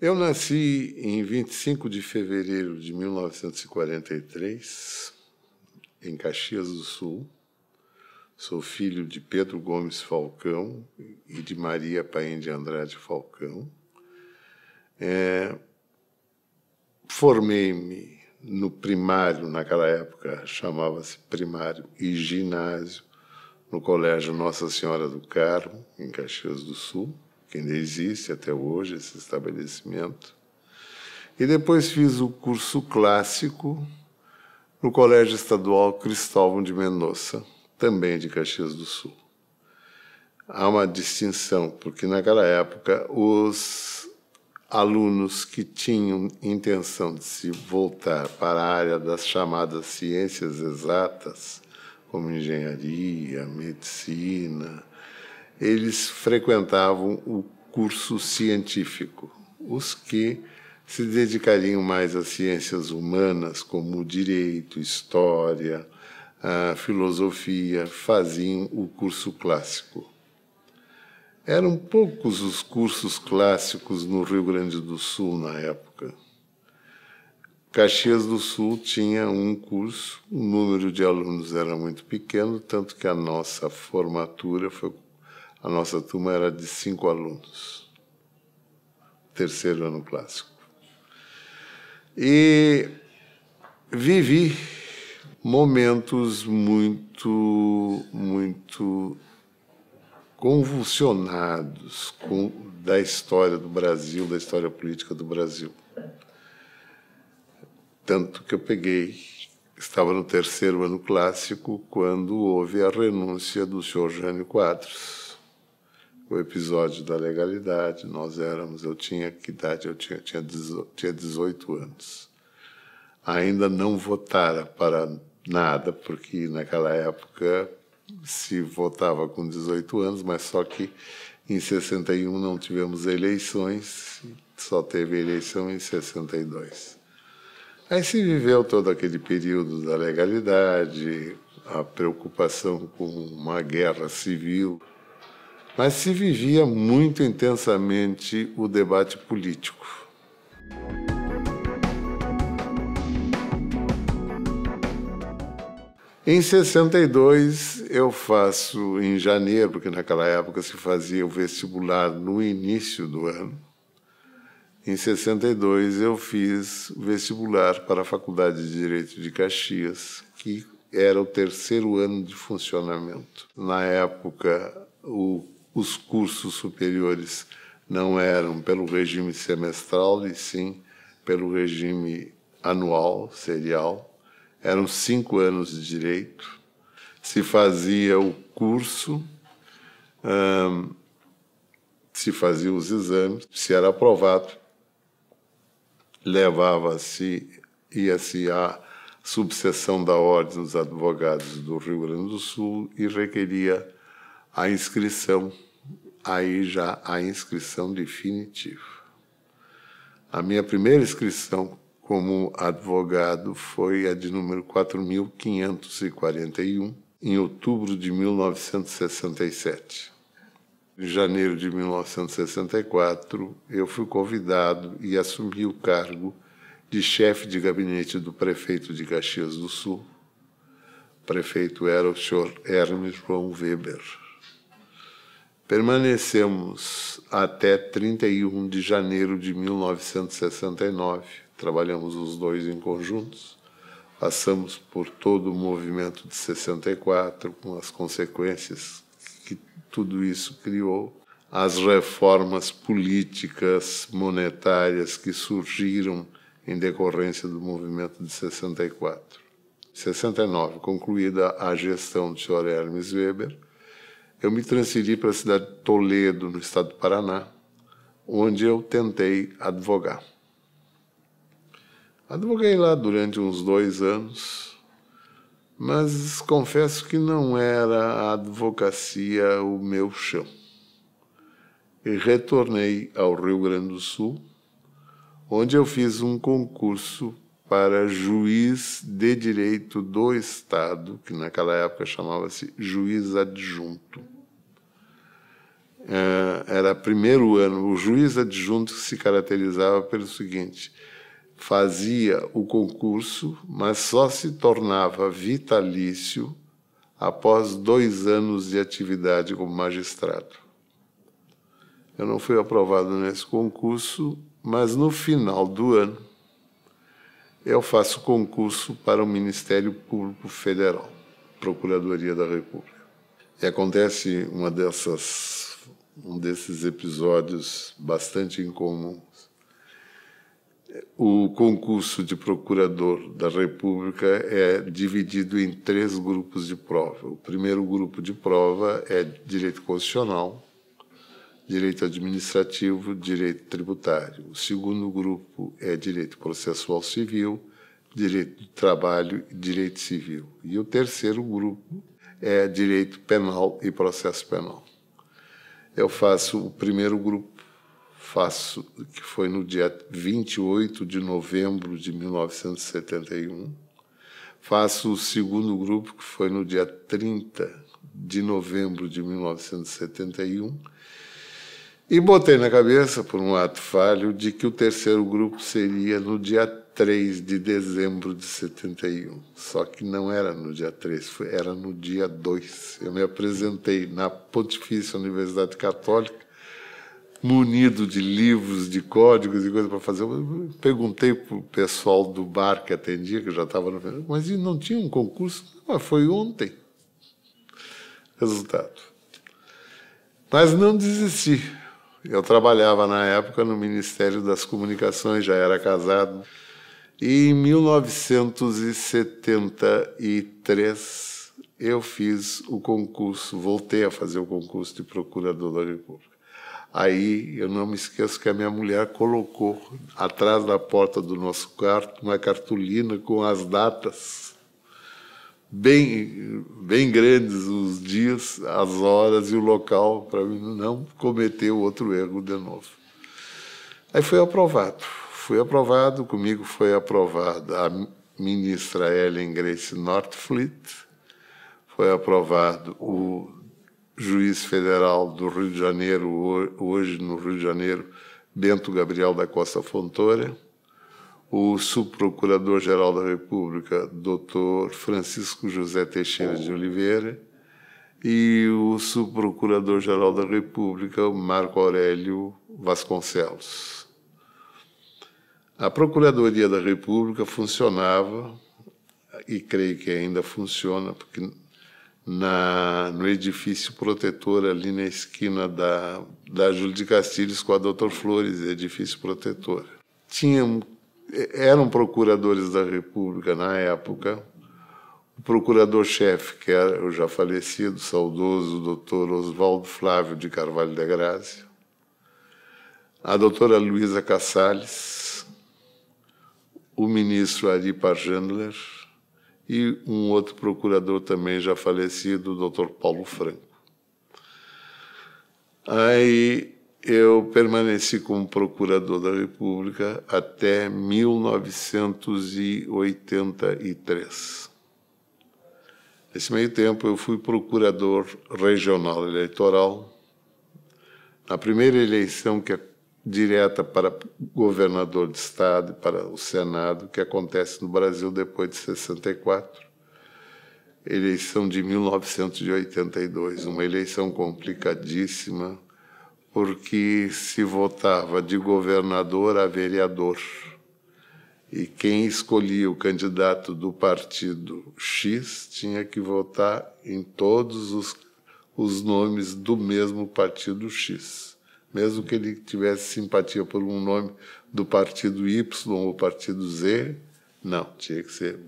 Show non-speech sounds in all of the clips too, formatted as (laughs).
Eu nasci em 25 de fevereiro de 1943, em Caxias do Sul. Sou filho de Pedro Gomes Falcão e de Maria Paim de Andrade Falcão. É, Formei-me no primário, naquela época chamava-se primário e ginásio, no Colégio Nossa Senhora do Carmo, em Caxias do Sul que ainda existe até hoje esse estabelecimento. E depois fiz o curso clássico no Colégio Estadual Cristóvão de Mendoza, também de Caxias do Sul. Há uma distinção, porque naquela época os alunos que tinham intenção de se voltar para a área das chamadas ciências exatas, como engenharia, medicina, eles frequentavam o curso científico. Os que se dedicariam mais às ciências humanas, como direito, história, filosofia, faziam o curso clássico. Eram poucos os cursos clássicos no Rio Grande do Sul na época. Caxias do Sul tinha um curso, o número de alunos era muito pequeno, tanto que a nossa formatura foi a nossa turma era de cinco alunos, terceiro ano clássico. E vivi momentos muito, muito convulsionados com, da história do Brasil, da história política do Brasil. Tanto que eu peguei, estava no terceiro ano clássico, quando houve a renúncia do senhor Jânio Quadros o episódio da legalidade. Nós éramos, eu tinha que idade? Eu tinha, tinha, tinha 18 anos. Ainda não votara para nada, porque naquela época se votava com 18 anos, mas só que em 61 não tivemos eleições, só teve eleição em 62. Aí se viveu todo aquele período da legalidade, a preocupação com uma guerra civil, mas se vivia muito intensamente o debate político. Em 62 eu faço em janeiro, porque naquela época se fazia o vestibular no início do ano. Em 62 eu fiz o vestibular para a Faculdade de Direito de Caxias, que era o terceiro ano de funcionamento. Na época o os cursos superiores não eram pelo regime semestral, e sim pelo regime anual, serial. Eram cinco anos de direito. Se fazia o curso, hum, se fazia os exames, se era aprovado, levava-se, ia-se à subseção da Ordem dos Advogados do Rio Grande do Sul e requeria a inscrição aí já a inscrição definitiva. A minha primeira inscrição como advogado foi a de número 4541, em outubro de 1967. Em janeiro de 1964, eu fui convidado e assumi o cargo de chefe de gabinete do prefeito de Caxias do Sul. O prefeito era o senhor Hermes João Weber. Permanecemos até 31 de janeiro de 1969. Trabalhamos os dois em conjuntos. Passamos por todo o movimento de 64, com as consequências que tudo isso criou, as reformas políticas, monetárias que surgiram em decorrência do movimento de 64. 69, concluída a gestão do Sr. Hermes Weber, eu me transferi para a cidade de Toledo, no estado do Paraná, onde eu tentei advogar. Advoguei lá durante uns dois anos, mas confesso que não era a advocacia o meu chão. E retornei ao Rio Grande do Sul, onde eu fiz um concurso para juiz de direito do Estado, que naquela época chamava-se juiz adjunto. É, era primeiro ano. O juiz adjunto se caracterizava pelo seguinte: fazia o concurso, mas só se tornava vitalício após dois anos de atividade como magistrado. Eu não fui aprovado nesse concurso, mas no final do ano eu faço concurso para o Ministério Público Federal, Procuradoria da República. E acontece uma dessas, um desses episódios bastante incomuns. O concurso de procurador da República é dividido em três grupos de prova. O primeiro grupo de prova é direito constitucional, direito administrativo, direito tributário. O segundo grupo é direito processual civil, direito do trabalho e direito civil. E o terceiro grupo é direito penal e processo penal. Eu faço o primeiro grupo, faço que foi no dia 28 de novembro de 1971. Faço o segundo grupo, que foi no dia 30 de novembro de 1971 e botei na cabeça, por um ato falho, de que o terceiro grupo seria no dia 3 de dezembro de 71. Só que não era no dia 3, foi, era no dia 2. Eu me apresentei na Pontifícia Universidade Católica, munido de livros, de códigos e coisas para fazer. Eu perguntei para o pessoal do bar que atendia, que já estava no. Mas não tinha um concurso? Mas foi ontem. Resultado. Mas não desisti eu trabalhava na época no Ministério das Comunicações, já era casado. E em 1973 eu fiz o concurso, voltei a fazer o concurso de procurador da República. Aí eu não me esqueço que a minha mulher colocou atrás da porta do nosso quarto uma cartolina com as datas bem, bem grandes os dias, as horas e o local para não cometer outro erro de novo. Aí foi aprovado. Fui aprovado, comigo foi aprovada a ministra Ellen Grace Northfleet, foi aprovado o juiz federal do Rio de Janeiro, hoje no Rio de Janeiro, Bento Gabriel da Costa Fontoura, o subprocurador-geral da República, Dr. Francisco José Teixeira de Oliveira, e o subprocurador-geral da República, Marco Aurélio Vasconcelos. A Procuradoria da República funcionava, e creio que ainda funciona, porque na, no edifício protetor, ali na esquina da, da Júlio de Castilhos com a Doutor Flores, edifício protetor. Tinha eram procuradores da República na época. O procurador-chefe, que era o já falecido, saudoso doutor Oswaldo Flávio de Carvalho de Grazi, a doutora Luísa Casales, o ministro Ari Pajandler e um outro procurador também já falecido, o doutor Paulo Franco. Aí eu permaneci como procurador da República até 1983. Nesse meio tempo, eu fui procurador regional eleitoral. Na primeira eleição que é direta para governador de estado, e para o Senado, que acontece no Brasil depois de 64, eleição de 1982, uma eleição complicadíssima porque se votava de governador a vereador. E quem escolhia o candidato do partido X tinha que votar em todos os, os nomes do mesmo partido X. Mesmo que ele tivesse simpatia por um nome do partido Y ou partido Z, não, tinha que ser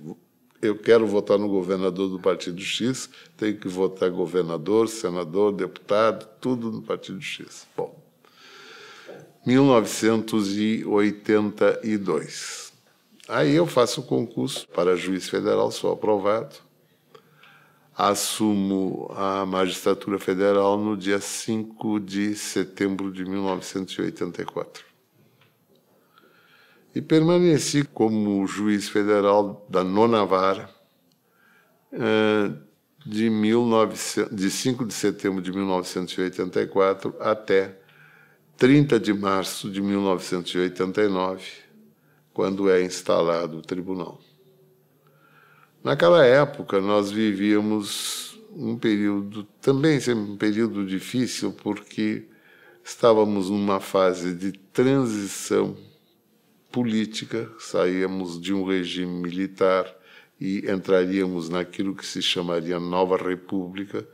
eu quero votar no governador do Partido X, tenho que votar governador, senador, deputado, tudo no Partido X. Bom, 1982. Aí eu faço o concurso para juiz federal, sou aprovado. Assumo a magistratura federal no dia 5 de setembro de 1984 e permaneci como juiz federal da nona vara eh, de, 1900, de 5 de setembro de 1984 até 30 de março de 1989, quando é instalado o tribunal. Naquela época, nós vivíamos um período, também um período difícil, porque estávamos numa fase de transição política, saíamos de um regime militar e entraríamos naquilo que se chamaria Nova República,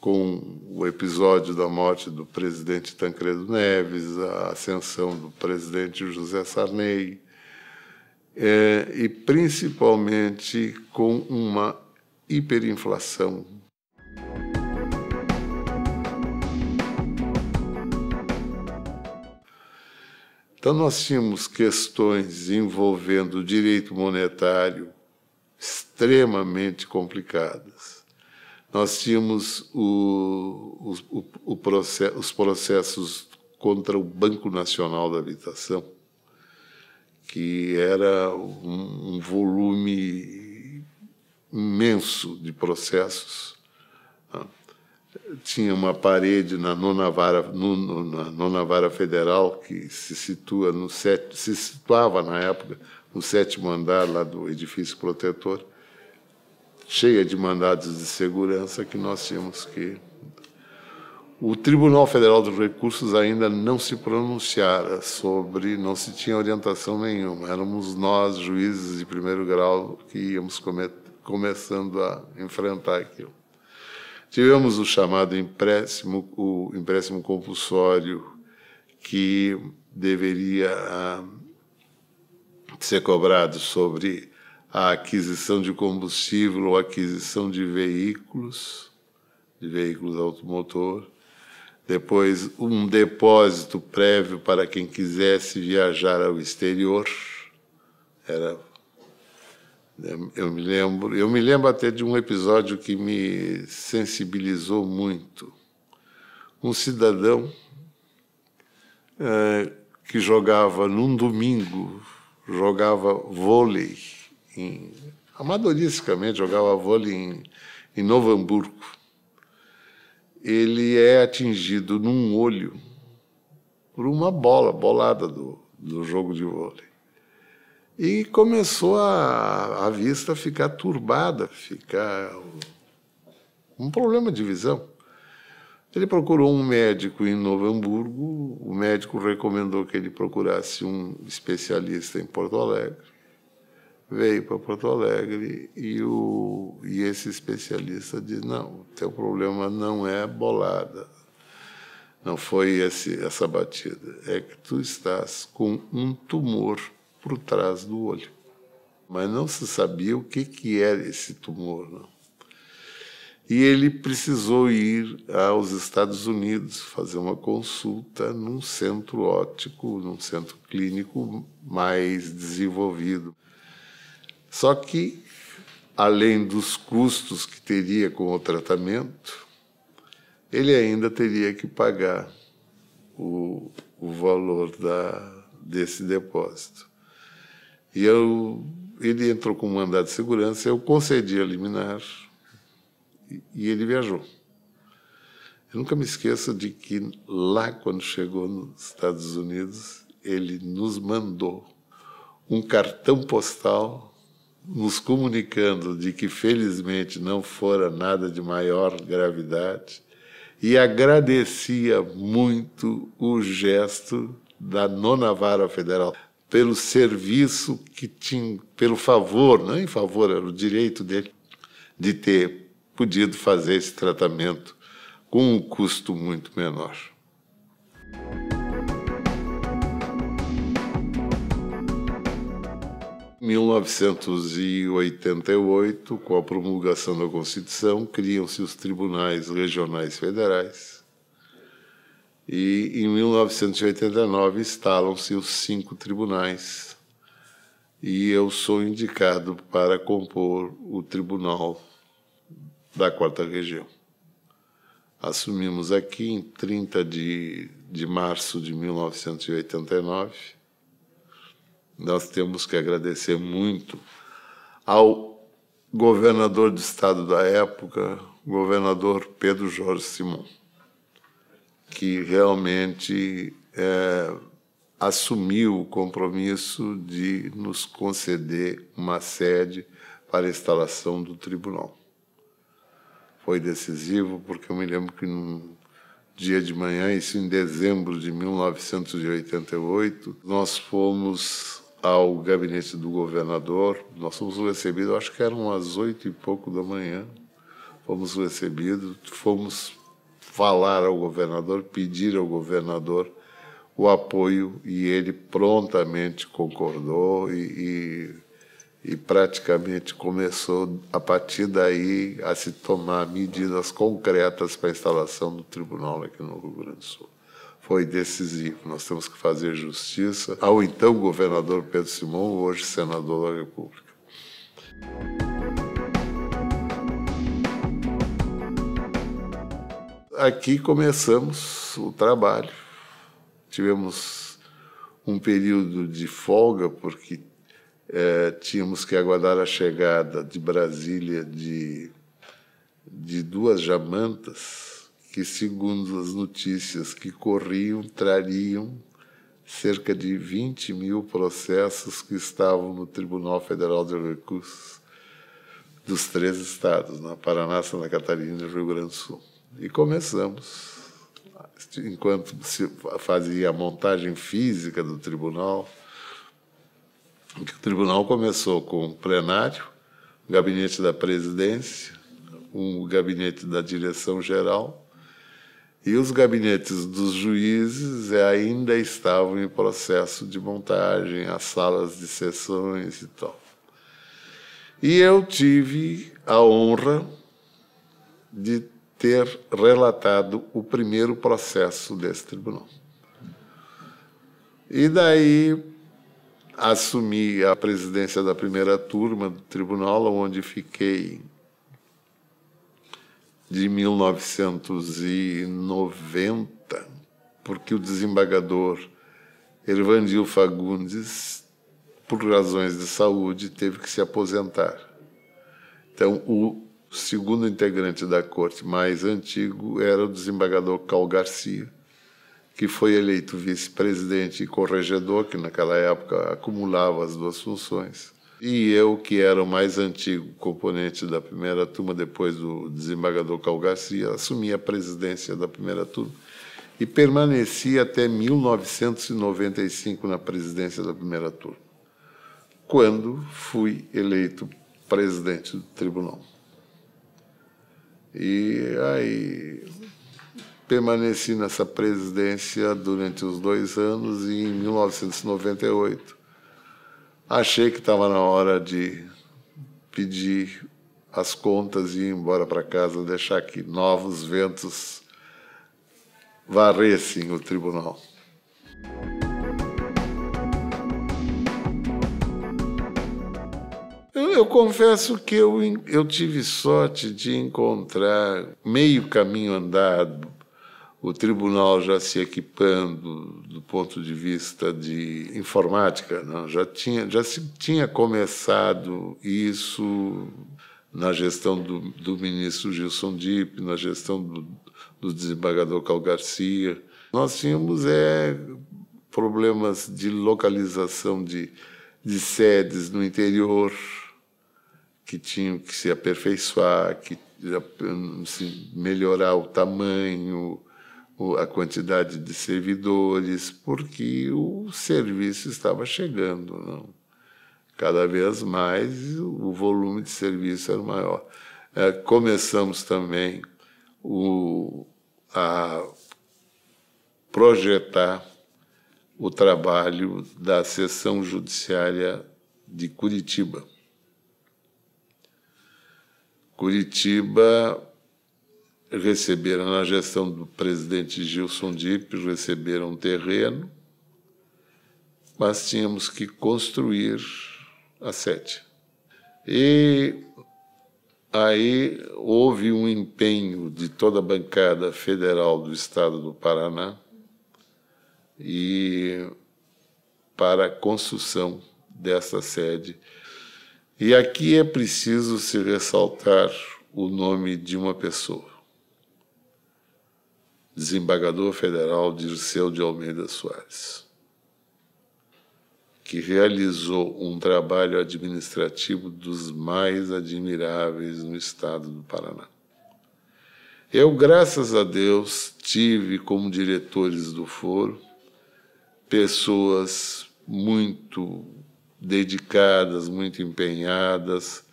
com o episódio da morte do presidente Tancredo Neves, a ascensão do presidente José Sarney, é, e principalmente com uma hiperinflação Então, nós tínhamos questões envolvendo o direito monetário extremamente complicadas. Nós tínhamos o, o, o process, os processos contra o Banco Nacional da Habitação, que era um, um volume imenso de processos. Né? tinha uma parede na nona vara, no, no, na nona vara federal que se situa no set, se situava na época no sétimo andar lá do edifício protetor, cheia de mandados de segurança que nós tínhamos que o Tribunal Federal dos Recursos ainda não se pronunciara sobre, não se tinha orientação nenhuma. Éramos nós, juízes de primeiro grau, que íamos come, começando a enfrentar aquilo. Tivemos o chamado empréstimo, o empréstimo compulsório, que deveria ah, ser cobrado sobre a aquisição de combustível ou aquisição de veículos, de veículos automotor. Depois, um depósito prévio para quem quisesse viajar ao exterior. Era eu me lembro, eu me lembro até de um episódio que me sensibilizou muito. Um cidadão é, que jogava num domingo, jogava vôlei, em, amadoristicamente jogava vôlei em, em Novo Hamburgo. Ele é atingido num olho por uma bola, bolada do, do jogo de vôlei. E começou a, a vista ficar turbada, ficar um problema de visão. Ele procurou um médico em Novo Hamburgo, o médico recomendou que ele procurasse um especialista em Porto Alegre. Veio para Porto Alegre e, o, e esse especialista disse: Não, teu problema não é bolada, não foi esse, essa batida, é que tu estás com um tumor por trás do olho. Mas não se sabia o que, que era esse tumor. Não. E ele precisou ir aos Estados Unidos fazer uma consulta num centro óptico, num centro clínico mais desenvolvido. Só que, além dos custos que teria com o tratamento, ele ainda teria que pagar o, o valor da, desse depósito. E eu, ele entrou com um mandado de segurança, eu concedi a liminar e, e ele viajou. Eu nunca me esqueço de que lá, quando chegou nos Estados Unidos, ele nos mandou um cartão postal nos comunicando de que felizmente não fora nada de maior gravidade e agradecia muito o gesto da nona vara federal pelo serviço que tinha, pelo favor, não é em favor, era o direito dele, de ter podido fazer esse tratamento com um custo muito menor. Em 1988, com a promulgação da Constituição, criam-se os tribunais regionais federais, e em 1989 instalam-se os cinco tribunais e eu sou indicado para compor o tribunal da quarta região. Assumimos aqui em 30 de, de março de 1989. Nós temos que agradecer muito ao governador do estado da época, governador Pedro Jorge Simão que realmente é, assumiu o compromisso de nos conceder uma sede para a instalação do tribunal. Foi decisivo porque eu me lembro que num dia de manhã, isso em dezembro de 1988, nós fomos ao gabinete do governador. Nós fomos recebidos, acho que eram umas oito e pouco da manhã. Fomos recebidos, fomos falar ao governador, pedir ao governador o apoio e ele prontamente concordou e, e, e praticamente começou a partir daí a se tomar medidas concretas para a instalação do tribunal aqui no Rio Grande do Sul foi decisivo. Nós temos que fazer justiça ao então governador Pedro Simão, hoje senador da República. aqui começamos o trabalho. Tivemos um período de folga, porque é, tínhamos que aguardar a chegada de Brasília de, de duas jamantas, que, segundo as notícias que corriam, trariam cerca de 20 mil processos que estavam no Tribunal Federal de Recursos dos três estados, na Paraná, Santa Catarina e Rio Grande do Sul. E começamos. Enquanto se fazia a montagem física do tribunal, o tribunal começou com o plenário, o gabinete da presidência, um gabinete da direção geral, e os gabinetes dos juízes é, ainda estavam em processo de montagem, as salas de sessões e tal. E eu tive a honra de ter relatado o primeiro processo desse tribunal. E daí assumi a presidência da primeira turma do tribunal, onde fiquei de 1990, porque o desembargador Ervandil Fagundes, por razões de saúde, teve que se aposentar. Então, o o segundo integrante da corte mais antigo era o desembargador Cal Garcia, que foi eleito vice-presidente e corregedor, que naquela época acumulava as duas funções. E eu, que era o mais antigo componente da primeira turma, depois do desembargador Cal Garcia, assumi a presidência da primeira turma e permaneci até 1995 na presidência da primeira turma, quando fui eleito presidente do tribunal. E aí permaneci nessa presidência durante os dois anos e em 1998 achei que estava na hora de pedir as contas e ir embora para casa, deixar que novos ventos varressem o tribunal. eu confesso que eu, eu tive sorte de encontrar meio caminho andado, o tribunal já se equipando do ponto de vista de informática, não, já tinha já se tinha começado isso na gestão do, do ministro Gilson Dip, na gestão do, do desembargador Cal Garcia. Nós tínhamos é, problemas de localização de, de sedes no interior, que tinham que se aperfeiçoar, que se melhorar o tamanho, a quantidade de servidores, porque o serviço estava chegando, não? Né? Cada vez mais o volume de serviço era maior. É, começamos também o, a projetar o trabalho da seção judiciária de Curitiba. Curitiba receberam, na gestão do presidente Gilson Dipp, receberam um terreno, mas tínhamos que construir a sede. E aí houve um empenho de toda a bancada federal do estado do Paraná e para a construção dessa sede e aqui é preciso se ressaltar o nome de uma pessoa. Desembargador Federal Dirceu de Almeida Soares, que realizou um trabalho administrativo dos mais admiráveis no estado do Paraná. Eu, graças a Deus, tive como diretores do foro pessoas muito dedicadas, muito empenhadas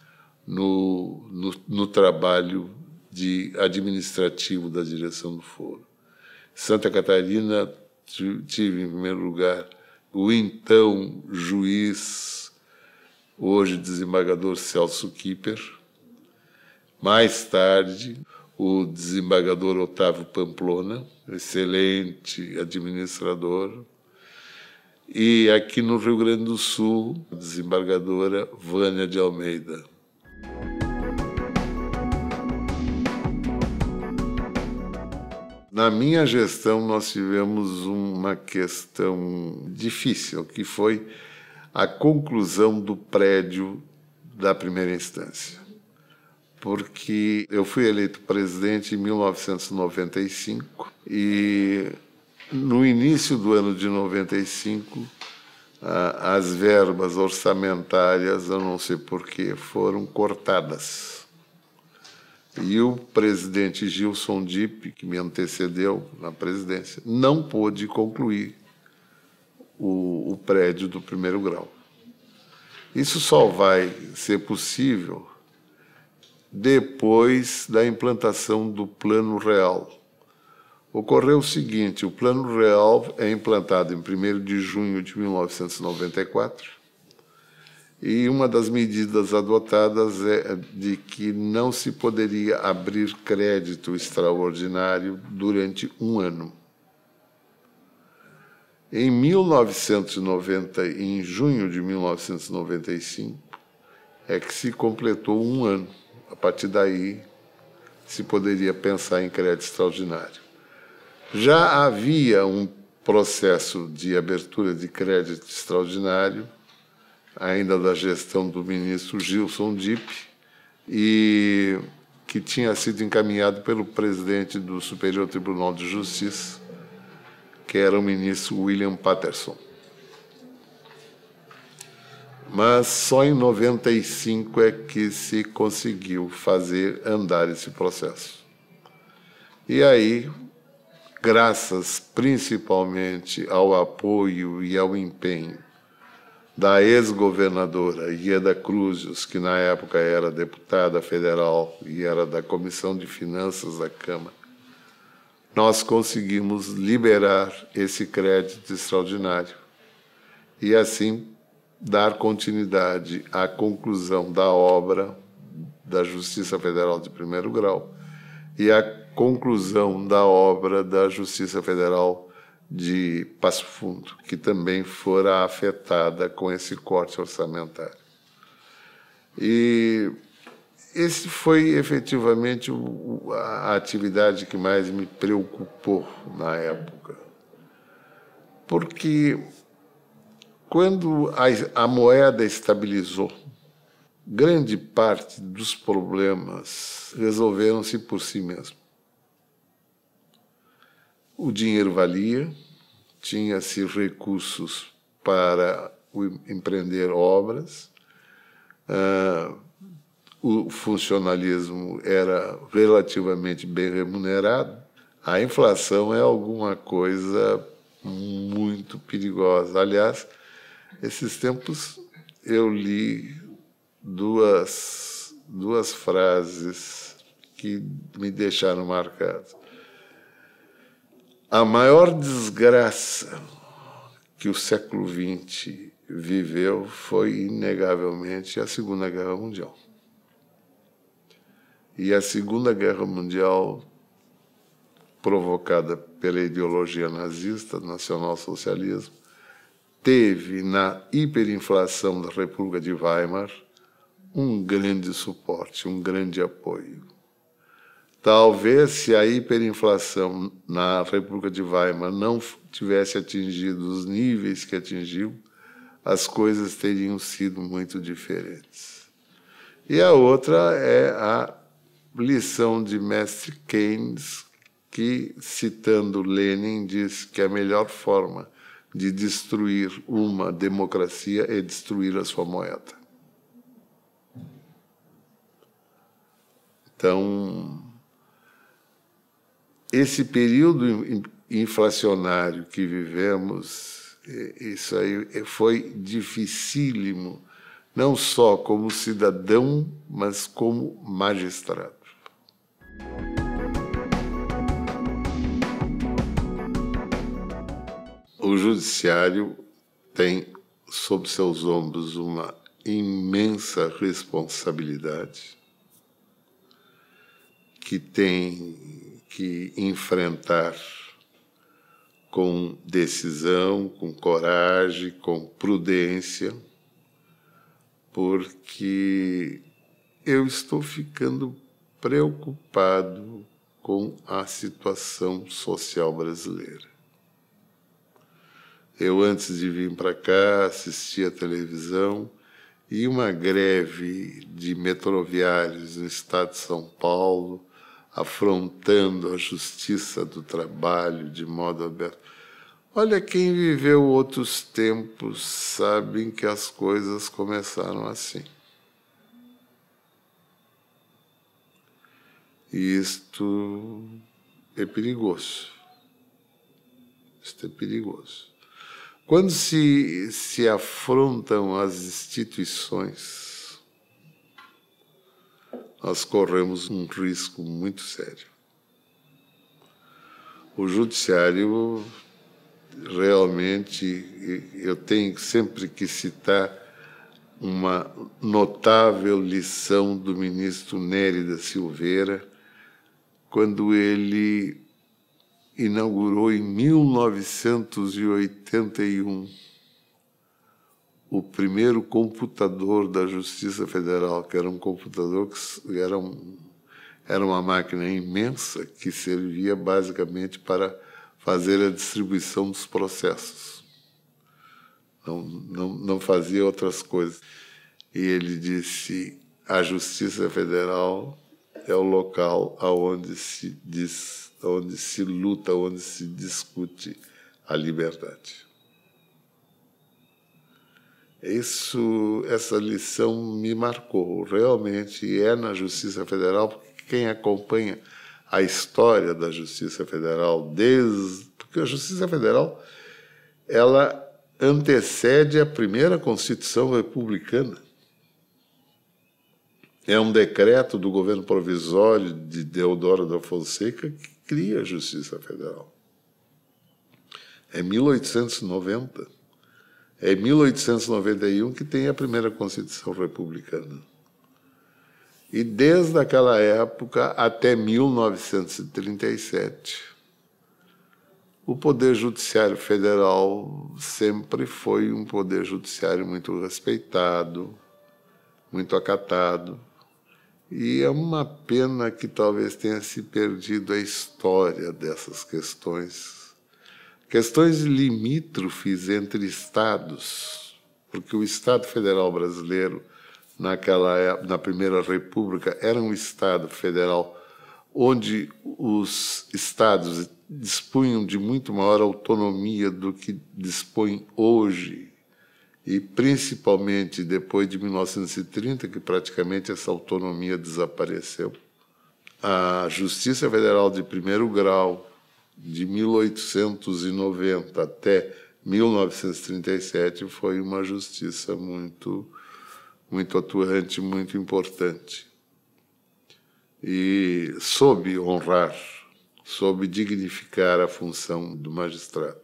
no, no, no trabalho de administrativo da direção do foro. Santa Catarina tive em primeiro lugar o então juiz, hoje desembargador Celso Kipper, mais tarde o desembargador Otávio Pamplona, excelente administrador, e aqui no Rio Grande do Sul, a desembargadora Vânia de Almeida. Na minha gestão, nós tivemos uma questão difícil, que foi a conclusão do prédio da primeira instância. Porque eu fui eleito presidente em 1995 e no início do ano de 95, as verbas orçamentárias, eu não sei porquê, foram cortadas. E o presidente Gilson Dipp, que me antecedeu na presidência, não pôde concluir o, o prédio do primeiro grau. Isso só vai ser possível depois da implantação do Plano Real, ocorreu o seguinte: o Plano Real é implantado em 1 de junho de 1994 e uma das medidas adotadas é de que não se poderia abrir crédito extraordinário durante um ano. Em 1990, em junho de 1995, é que se completou um ano. A partir daí, se poderia pensar em crédito extraordinário. Já havia um processo de abertura de crédito extraordinário, ainda da gestão do ministro Gilson Dipp, e que tinha sido encaminhado pelo presidente do Superior Tribunal de Justiça, que era o ministro William Patterson. Mas só em 95 é que se conseguiu fazer andar esse processo. E aí graças principalmente ao apoio e ao empenho da ex-governadora Ieda Cruz, que na época era deputada federal e era da Comissão de Finanças da Câmara, nós conseguimos liberar esse crédito extraordinário e assim dar continuidade à conclusão da obra da Justiça Federal de primeiro grau e a conclusão da obra da Justiça Federal de Passo Fundo, que também fora afetada com esse corte orçamentário. E esse foi efetivamente a atividade que mais me preocupou na época. Porque quando a, moeda estabilizou, grande parte dos problemas resolveram-se por si mesmos. O dinheiro valia, tinha-se recursos para empreender obras, uh, o funcionalismo era relativamente bem remunerado, a inflação é alguma coisa muito perigosa. Aliás, esses tempos eu li duas, duas frases que me deixaram marcado. A maior desgraça que o século XX viveu foi, inegavelmente, a Segunda Guerra Mundial. E a Segunda Guerra Mundial, provocada pela ideologia nazista, nacional-socialismo, teve na hiperinflação da República de Weimar um grande suporte, um grande apoio Talvez se a hiperinflação na República de Weimar não tivesse atingido os níveis que atingiu, as coisas teriam sido muito diferentes. E a outra é a lição de Mestre Keynes, que, citando Lenin, diz que a melhor forma de destruir uma democracia é destruir a sua moeda. Então, esse período inflacionário que vivemos, é, isso aí é, foi dificílimo, não só como cidadão, mas como magistrado. O judiciário tem sob seus ombros uma imensa responsabilidade que tem que enfrentar com decisão, com coragem, com prudência, porque eu estou ficando preocupado com a situação social brasileira. Eu, antes de vir para cá, assisti à televisão e uma greve de metroviários no estado de São Paulo afrontando a justiça do trabalho de modo aberto. Olha, quem viveu outros tempos sabem que as coisas começaram assim. E isto é perigoso. Isto é perigoso. Quando se, se afrontam as instituições, nós corremos um risco muito sério. O judiciário realmente eu tenho sempre que citar uma notável lição do ministro Nery da Silveira quando ele inaugurou em 1981 o primeiro computador da Justiça Federal, que era um computador que era, um, era uma máquina imensa que servia basicamente para fazer a distribuição dos processos. Não, não, não fazia outras coisas. E ele disse: a Justiça Federal é o local aonde se onde se luta, onde se discute a liberdade. Isso, essa lição me marcou. Realmente é na Justiça Federal, porque quem acompanha a história da Justiça Federal desde porque a Justiça Federal ela antecede a primeira Constituição republicana. É um decreto do governo provisório de Deodoro da Fonseca que cria a Justiça Federal. É 1890. É em 1891 que tem a primeira Constituição Republicana. E desde aquela época até 1937, o Poder Judiciário Federal sempre foi um poder judiciário muito respeitado, muito acatado. E é uma pena que talvez tenha se perdido a história dessas questões Questões limítrofes entre estados, porque o Estado Federal Brasileiro, naquela, é, na Primeira República, era um Estado federal onde os estados dispunham de muito maior autonomia do que dispõem hoje, e principalmente depois de 1930, que praticamente essa autonomia desapareceu. A Justiça Federal de primeiro grau, de 1890 até 1937 foi uma justiça muito muito atuante, muito importante. E soube honrar, soube dignificar a função do magistrado.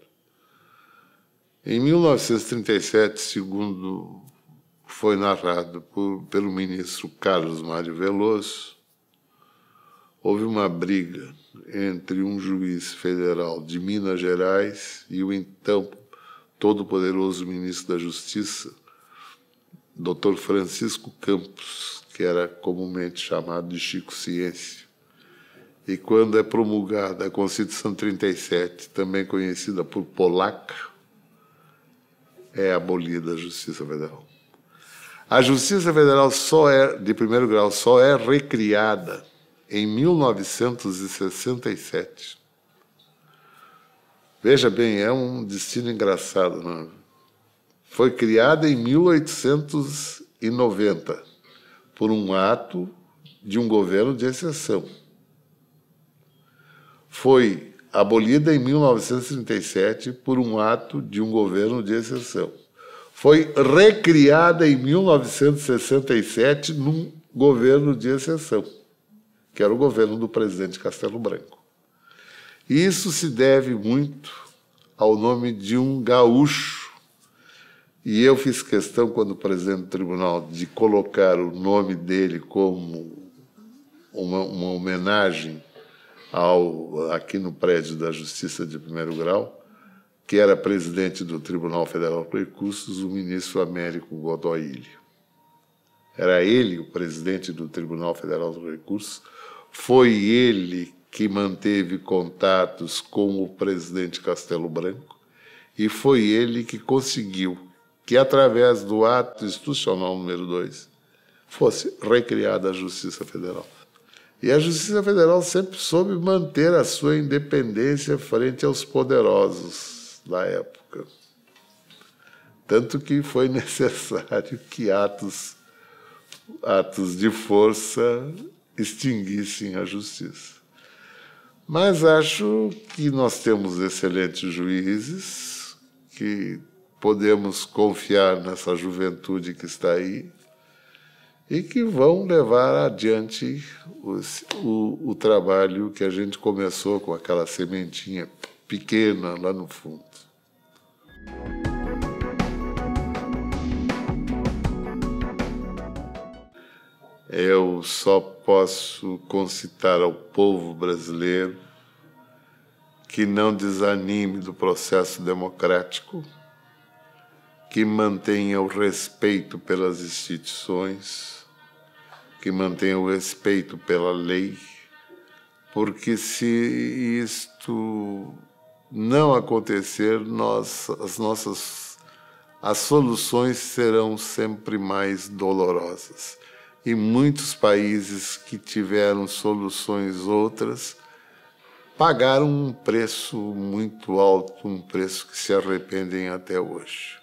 Em 1937, segundo foi narrado por, pelo ministro Carlos Mário Veloso, houve uma briga entre um juiz federal de Minas Gerais e o então todo-poderoso ministro da Justiça, Dr. Francisco Campos, que era comumente chamado de Chico Ciência. E quando é promulgada a Constituição 37, também conhecida por polaca, é abolida a Justiça Federal. A Justiça Federal só é de primeiro grau só é recriada em 1967. Veja bem, é um destino engraçado. Não é? Foi criada em 1890 por um ato de um governo de exceção. Foi abolida em 1937 por um ato de um governo de exceção. Foi recriada em 1967 num governo de exceção que era o governo do presidente Castelo Branco. E isso se deve muito ao nome de um gaúcho. E eu fiz questão, quando presidente do tribunal, de colocar o nome dele como uma, uma homenagem ao, aqui no prédio da Justiça de Primeiro Grau, que era presidente do Tribunal Federal de Recursos, o ministro Américo Godoy Ilha. Era ele o presidente do Tribunal Federal de Recursos, foi ele que manteve contatos com o presidente Castelo Branco e foi ele que conseguiu que, através do ato institucional número 2, fosse recriada a Justiça Federal. E a Justiça Federal sempre soube manter a sua independência frente aos poderosos da época. Tanto que foi (laughs) necessário que atos, atos de força extinguissem a justiça. Mas acho que nós temos excelentes juízes, que podemos confiar nessa juventude que está aí e que vão levar adiante o, o trabalho que a gente começou com aquela sementinha pequena lá no fundo. eu só posso concitar ao povo brasileiro que não desanime do processo democrático, que mantenha o respeito pelas instituições, que mantenha o respeito pela lei, porque se isto não acontecer, nós, as nossas as soluções serão sempre mais dolorosas e muitos países que tiveram soluções outras pagaram um preço muito alto, um preço que se arrependem até hoje.